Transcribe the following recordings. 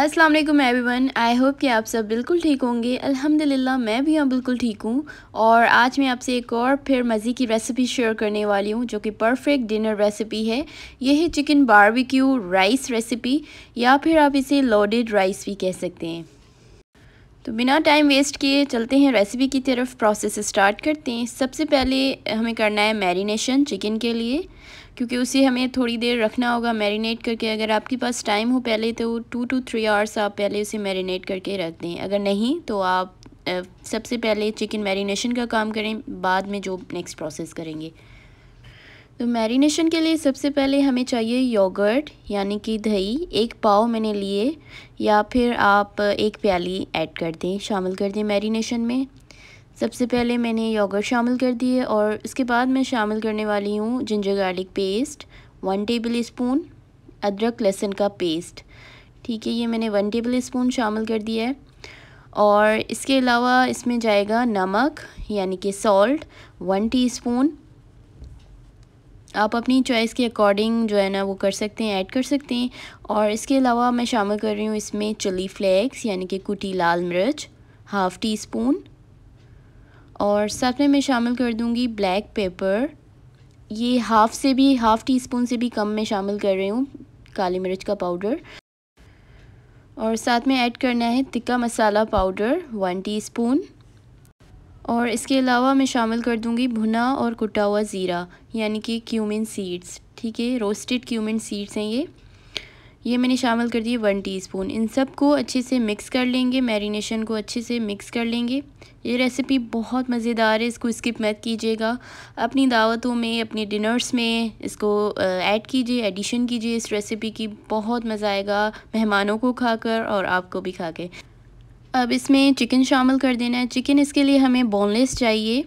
अस्सलाम वालेकुम everyone I hope कि आप सब बिल्कुल ठीक होंगे अल्हम्दुलिल्लाह मैं भी हूँ बिल्कुल ठीक हूँ और आज मैं आपसे एक और फिर मज़े की रेसिपी शेयर करने वाली हूँ जो कि परफेक्ट डिनर रेसिपी है यह है चिकन बारबेक्यू राइस रेसिपी या फिर आप इसे लोडेड राइस भी कह सकते हैं तो बिना टाइम वेस्ट किए चलते हैं रेसिपी की तरफ प्रोसेस स्टार्ट करते हैं सबसे पहले हमें करना है मैरिनेशन चिकन के लिए क्योंकि उसे हमें थोड़ी देर रखना होगा मैरिनेट करके अगर आपके पास टाइम हो पहले तो टू टू थ्री आवर्स आप पहले उसे मैरिनेट करके रख दें अगर नहीं तो आप सबसे पहले चिकन मैरिनेशन का काम करें बाद में जो नेक्स्ट प्रोसेस करेंगे तो मैरिनेशन के लिए सबसे पहले हमें चाहिए योगर्ट यानी कि दही एक पाव मैंने लिए या फिर आप एक प्याली ऐड कर दें शामिल कर दें मैरिनेशन में सबसे पहले मैंने योगर्ट शामिल कर दिए और इसके बाद मैं शामिल करने वाली हूँ ginger garlic paste one tablespoon अदरक लहसुन का पेस्ट ठीक है ये मैंने वन टेबल स्पून शामिल कर दिया है और इसके अलावा इसमें जाएगा नमक यानी कि सॉल्ट वन टीस्पून आप अपनी चॉइस के अकॉर्डिंग जो है ना वो कर सकते हैं ऐड कर सकते हैं और इसके अलावा मैं शामिल कर रही हूँ इसमें चिली फ्लेक्स यानी कि कुटी लाल मिर्च हाफ़ टी स्पून और साथ में मैं शामिल कर दूँगी ब्लैक पेपर ये हाफ़ से भी हाफ़ टी स्पून से भी कम मैं शामिल कर रही हूँ काली मिर्च का पाउडर और साथ में ऐड करना है tikka masala powder one teaspoon और इसके अलावा मैं शामिल कर दूंगी भुना और कुटा हुआ ज़ीरा यानी कि क्यूमिन सीड्स ठीक है रोस्टेड क्यूमिन सीड्स हैं ये ये मैंने शामिल कर दिए वन टीस्पून इन सब को अच्छे से मिक्स कर लेंगे मैरिनेशन को अच्छे से मिक्स कर लेंगे ये रेसिपी बहुत मज़ेदार है इसको स्किप मत कीजिएगा अपनी दावतों में अपने डिनर्स में इसको ऐड कीजिए एडिशन कीजिए इस रेसिपी की बहुत मज़ा आएगा मेहमानों को खाकर और आपको भी खा के अब इसमें चिकन शामिल कर देना है चिकन इसके लिए हमें बोनलेस चाहिए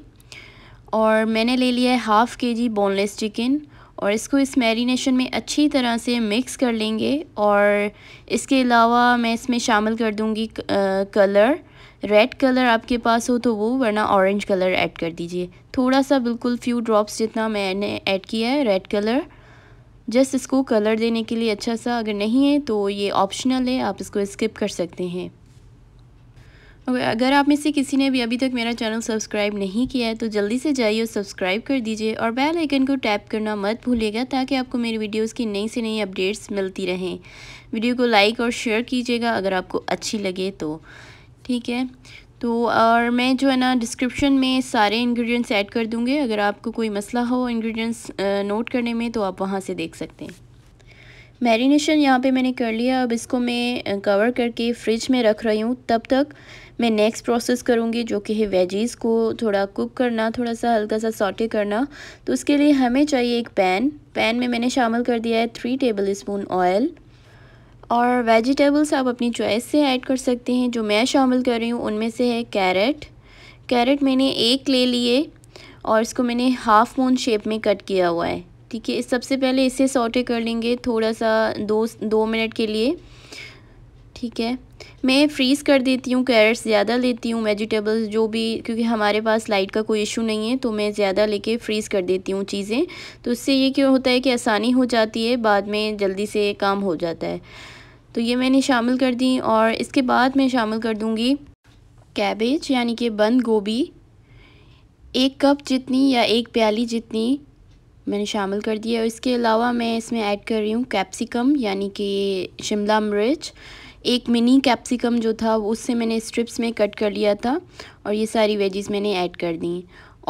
और मैंने ले लिया है हाफ़ के जी बोनलेस चिकन और इसको इस मैरिनेशन में अच्छी तरह से मिक्स कर लेंगे और इसके अलावा मैं इसमें शामिल कर दूँगी कलर रेड कलर आपके पास हो तो वो वरना ऑरेंज कलर ऐड कर दीजिए थोड़ा सा बिल्कुल फ्यू ड्रॉप्स जितना मैंने ऐड किया है रेड कलर जस्ट इसको कलर देने के लिए अच्छा सा अगर नहीं है तो ये ऑप्शनल है आप इसको स्किप कर सकते हैं अगर आप में से किसी ने भी अभी तक मेरा चैनल सब्सक्राइब नहीं किया है तो जल्दी से जाइए और सब्सक्राइब कर दीजिए और बेल आइकन को टैप करना मत भूलिएगा ताकि आपको मेरी वीडियोस की नई से नई अपडेट्स मिलती रहें वीडियो को लाइक और शेयर कीजिएगा अगर आपको अच्छी लगे तो ठीक है तो और मैं जो है ना डिस्क्रिप्शन में सारे इन्ग्रीडियंट्स ऐड कर दूँगी अगर आपको कोई मसला हो इन्ग्रीडियंट्स नोट करने में तो आप वहाँ से देख सकते हैं मैरिनेशन यहाँ पे मैंने कर लिया अब इसको मैं कवर करके फ्रिज में रख रही हूँ तब तक मैं नेक्स्ट प्रोसेस करूँगी जो कि है वेजीज़ को थोड़ा कुक करना थोड़ा सा हल्का सा सॉटे करना तो उसके लिए हमें चाहिए एक पैन पैन में मैंने शामिल कर दिया है थ्री टेबल स्पून ऑयल और वेजिटेबल्स आप अपनी चॉइस से ऐड कर सकते हैं जो मैं शामिल कर रही हूँ उनमें से है कैरेट कैरेट मैंने एक ले लिए और इसको मैंने हाफ़ मून शेप में कट किया हुआ है ठीक है सबसे पहले इसे सोटे कर लेंगे थोड़ा सा दो दो मिनट के लिए ठीक है मैं फ्रीज़ कर देती हूँ कैरेट्स ज़्यादा लेती हूँ वेजिटेबल्स जो भी क्योंकि हमारे पास लाइट का कोई इशू नहीं है तो मैं ज़्यादा लेके फ्रीज़ कर देती हूँ चीज़ें तो इससे ये क्यों होता है कि आसानी हो जाती है बाद में जल्दी से काम हो जाता है तो ये मैंने शामिल कर दी और इसके बाद मैं शामिल कर दूँगी कैबेज यानी कि बंद गोभी एक कप जितनी या एक प्याली जितनी मैंने शामिल कर दिया और इसके अलावा मैं इसमें ऐड कर रही हूँ कैप्सिकम यानी कि शिमला मिर्च एक मिनी कैप्सिकम जो था उससे मैंने स्ट्रिप्स में कट कर लिया था और ये सारी वेजीज़ मैंने ऐड कर दी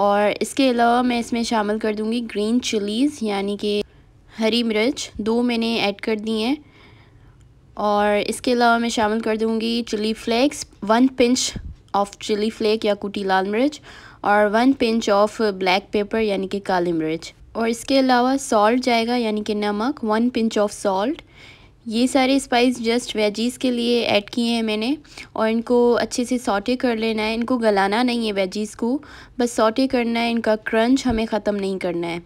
और इसके अलावा मैं इसमें शामिल कर दूँगी ग्रीन चिलीज़ यानी कि हरी मिर्च दो मैंने ऐड कर दी हैं और इसके अलावा मैं शामिल कर दूँगी chilli flakes one pinch of chilli flake या कुटी लाल मिर्च और one pinch of black pepper यानी कि काली मिर्च और इसके अलावा सॉल्ट जाएगा यानी कि नमक वन पिंच ऑफ सॉल्ट ये सारे स्पाइस जस्ट वेजीज़ के लिए ऐड किए हैं मैंने और इनको अच्छे से सॉटे कर लेना है इनको गलाना नहीं है वेजीज़ को बस सॉटे करना है इनका क्रंच हमें ख़त्म नहीं करना है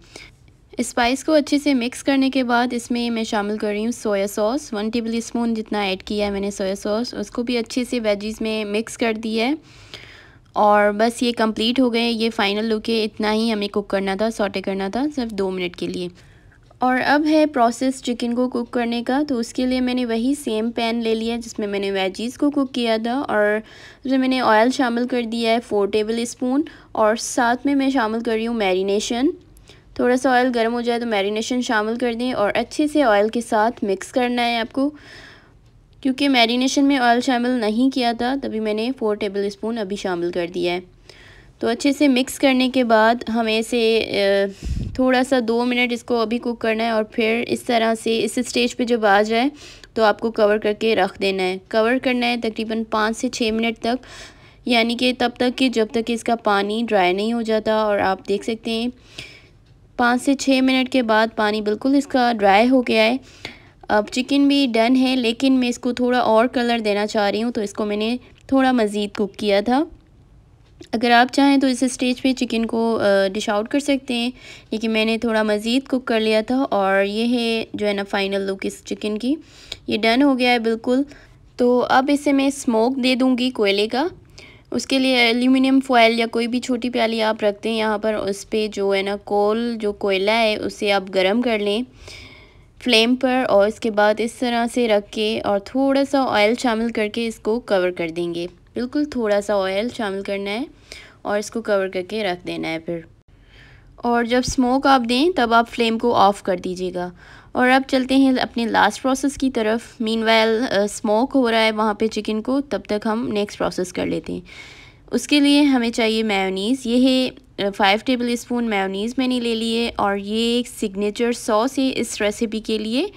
स्पाइस को अच्छे से मिक्स करने के बाद इसमें मैं शामिल कर रही हूँ soya sauce one tablespoon जितना ऐड किया है मैंने सोया सॉस उसको भी अच्छे से वेजीज़ में मिक्स कर दिया है और बस ये कंप्लीट हो गए ये फाइनल लुक है इतना ही हमें कुक करना था सॉटे करना था सिर्फ दो मिनट के लिए और अब है प्रोसेस चिकन को कुक करने का तो उसके लिए मैंने वही सेम पैन ले लिया जिसमें मैंने वेजीज़ को कुक किया था और उसमें मैंने ऑयल शामिल कर दिया है फ़ोर टेबल स्पून और साथ में मैं शामिल कर रही हूँ मैरिनेशन थोड़ा सा ऑयल गर्म हो जाए तो मैरिनेशन शामिल कर दें और अच्छे से ऑयल के साथ मिक्स करना है आपको क्योंकि मैरिनेशन में ऑयल शामिल नहीं किया था तभी मैंने फ़ोर टेबल स्पून अभी शामिल कर दिया है तो अच्छे से मिक्स करने के बाद हमें इसे थोड़ा सा दो मिनट इसको अभी कुक करना है और फिर इस तरह से इस स्टेज पे जब आ जाए तो आपको कवर करके रख देना है कवर करना है तकरीबन पाँच से छः मिनट तक यानी कि तब तक कि जब तक इसका पानी ड्राई नहीं हो जाता और आप देख सकते हैं पाँच से छः मिनट के बाद पानी बिल्कुल इसका ड्राई हो गया है अब चिकन भी डन है लेकिन मैं इसको थोड़ा और कलर देना चाह रही हूँ तो इसको मैंने थोड़ा मज़ीद कुक किया था अगर आप चाहें तो इस स्टेज पे चिकन को डिश आउट कर सकते हैं लेकिन मैंने थोड़ा मज़ीद कुक कर लिया था और ये है जो है ना फ़ाइनल लुक इस चिकन की ये डन हो गया है बिल्कुल तो अब इसे मैं स्मोक दे दूँगी कोयले का उसके लिए एल्यूमिनियम फॉयल या कोई भी छोटी प्याली आप रखते हैं यहाँ पर उस पर जो है ना कोल जो कोयला है उसे आप गर्म कर लें फ्लेम पर और इसके बाद इस तरह से रख के और थोड़ा सा ऑयल शामिल करके इसको कवर कर देंगे बिल्कुल थोड़ा सा ऑयल शामिल करना है और इसको कवर करके रख देना है फिर और जब स्मोक आप दें तब आप फ्लेम को ऑफ़ कर दीजिएगा और अब चलते हैं अपने लास्ट प्रोसेस की तरफ मीन स्मोक हो रहा है वहाँ पे चिकन को तब तक हम नेक्स्ट प्रोसेस कर लेते हैं उसके लिए हमें चाहिए मेयोनीज़ ये है फ़ाइव टेबल स्पून मेयोनीज़ मैंने ले लिए और ये एक सिग्नेचर सॉस है इस रेसिपी के लिए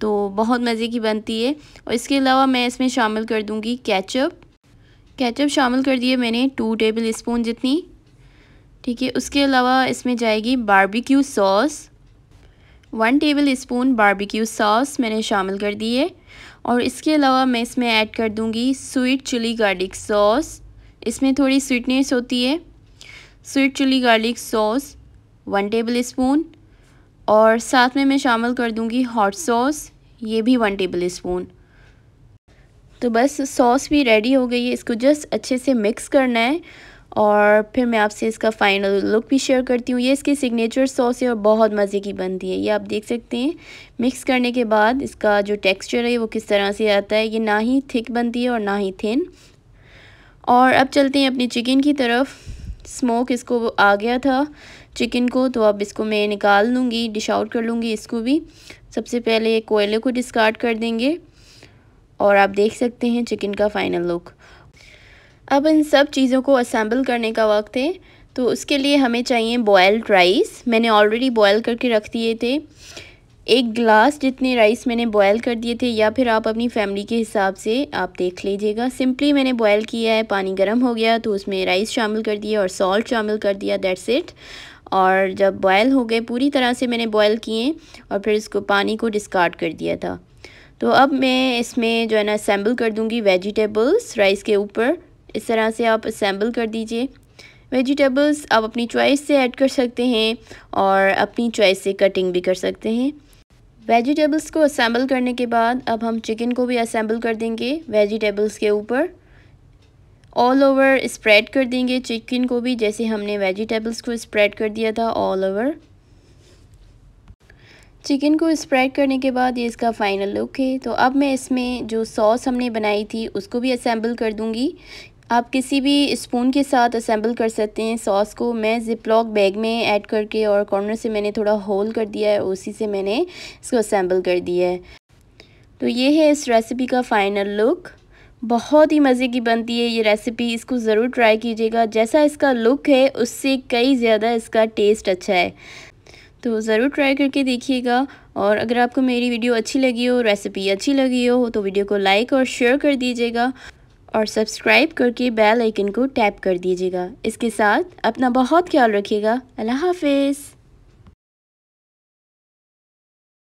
तो बहुत मज़े की बनती है और इसके अलावा मैं इसमें शामिल कर दूँगी कैचअप कैचअप शामिल कर दिए मैंने टू टेबल स्पून जितनी ठीक है उसके अलावा इसमें जाएगी barbecue sauce one tablespoon barbecue sauce मैंने शामिल कर दी है और इसके अलावा मैं इसमें ऐड कर दूंगी स्वीट चिली गार्लिक सॉस इसमें थोड़ी स्वीटनेस होती है sweet chilli garlic sauce one tablespoon और साथ में मैं शामिल कर दूंगी हॉट सॉस ये भी वन टेबल स्पून तो बस सॉस भी रेडी हो गई है इसको जस्ट अच्छे से मिक्स करना है और फिर मैं आपसे इसका फाइनल लुक भी शेयर करती हूँ ये इसकी सिग्नेचर सॉस है और बहुत मज़े की बनती है ये आप देख सकते हैं मिक्स करने के बाद इसका जो टेक्सचर है वो किस तरह से आता है ये ना ही थिक बनती है और ना ही थिन और अब चलते हैं अपनी चिकन की तरफ स्मोक इसको आ गया था चिकन को तो अब इसको मैं निकाल लूँगी डिश आउट कर लूँगी इसको भी सबसे पहले कोयले को डिस्कार्ड कर देंगे और आप देख सकते हैं चिकन का फ़ाइनल लुक अब इन सब चीज़ों को असम्बल करने का वक्त है तो उसके लिए हमें चाहिए बॉयल्ड राइस मैंने ऑलरेडी बॉयल करके रख दिए थे एक ग्लास जितने राइस मैंने बॉयल कर दिए थे या फिर आप अपनी फैमिली के हिसाब से आप देख लीजिएगा सिंपली मैंने बॉयल किया है पानी गर्म हो गया तो उसमें राइस शामिल कर दिया और सॉल्ट शामिल कर दिया दैट्स इट और जब बॉयल हो गए पूरी तरह से मैंने बॉयल किए और फिर इसको पानी को डिस्कार्ड कर दिया था तो अब मैं इसमें जो है ना असम्बल कर दूँगी वेजिटेबल्स राइस के ऊपर इस तरह से आप असम्बल कर दीजिए वेजिटेबल्स आप अपनी चॉइस से ऐड कर सकते हैं और अपनी चॉइस से कटिंग भी कर सकते हैं वेजिटेबल्स को असेंबल करने के बाद अब हम चिकन को भी असेंबल कर देंगे वेजिटेबल्स के ऊपर ऑल ओवर स्प्रेड कर देंगे चिकन को भी जैसे हमने वेजिटेबल्स को स्प्रेड कर दिया था ऑल ओवर चिकन को स्प्रेड करने के बाद ये इसका फाइनल लुक है तो अब मैं इसमें जो सॉस हमने बनाई थी उसको भी असेंबल कर दूंगी आप किसी भी स्पून के साथ असेंबल कर सकते हैं सॉस को मैं ज़िपलॉक बैग में ऐड करके और कॉर्नर से मैंने थोड़ा होल कर दिया है उसी से मैंने इसको असेंबल कर दिया है तो ये है इस रेसिपी का फ़ाइनल लुक बहुत ही मज़े की बनती है ये रेसिपी इसको ज़रूर ट्राई कीजिएगा जैसा इसका लुक है उससे कई ज़्यादा इसका टेस्ट अच्छा है तो ज़रूर ट्राई करके देखिएगा और अगर आपको मेरी वीडियो अच्छी लगी हो रेसिपी अच्छी लगी हो तो वीडियो को लाइक और शेयर कर दीजिएगा और सब्सक्राइब करके बेल आइकन को टैप कर दीजिएगा इसके साथ अपना बहुत ख्याल रखिएगा अल्लाह हाफिज़